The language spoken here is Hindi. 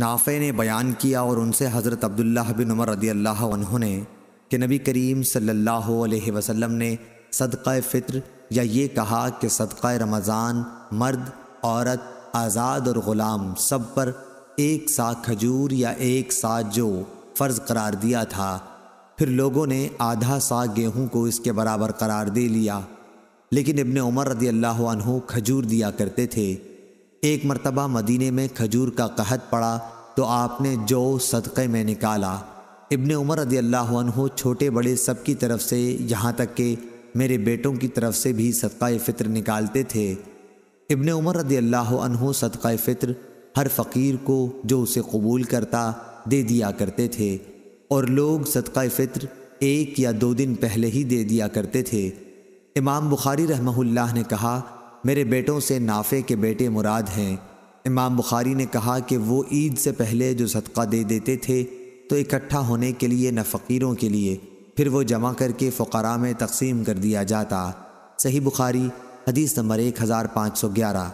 नाफ़े ने बयान किया और उनसे हज़रत अब्दुल्ला बिन उमर रदी अल्लाह ने कि नबी करीम सल्लल्लाहु अलैहि वसल्लम ने सदक़ फ़ित्र या ये कहा कि सदक़ रमज़ान मर्द औरत आज़ाद और ग़ुलाम सब पर एक सा खजूर या एक सा जो फ़र्ज़ करार दिया था फिर लोगों ने आधा सा गेहूं को इसके बराबर करार दे लिया लेकिन इब्ने उमर रदी अल्लाह खजूर दिया करते थे एक मरतबा मदीने में खजूर का कहत पड़ा तो आपने जो सदक़े में निकाला इबन उमर रदी अल्लाह छोटे बड़े सब की तरफ से यहाँ तक के मेरे बेटों की तरफ से भी सदक़ा फ़ित्र निकालते थे इबन उमर रदी अल्लाह सदक़ा फ़ित्र हर फ़कीर को जो उसे कबूल करता दे दिया करते थे और लोग सदक़ा फ़ित्र एक या दो दिन पहले ही दे दिया करते थे इमाम बुखारी रहमहुल्लाह ने कहा मेरे बेटों से नाफे के बेटे मुराद हैं इमाम बुखारी ने कहा कि वो ईद से पहले जो सदका दे देते थे तो इकट्ठा होने के लिए न फ़कीरों के लिए फिर वो जमा करके फ़करा में तकसीम कर दिया जाता सही बुखारी हदीस नंबर एक हज़ार पाँच सौ ग्यारह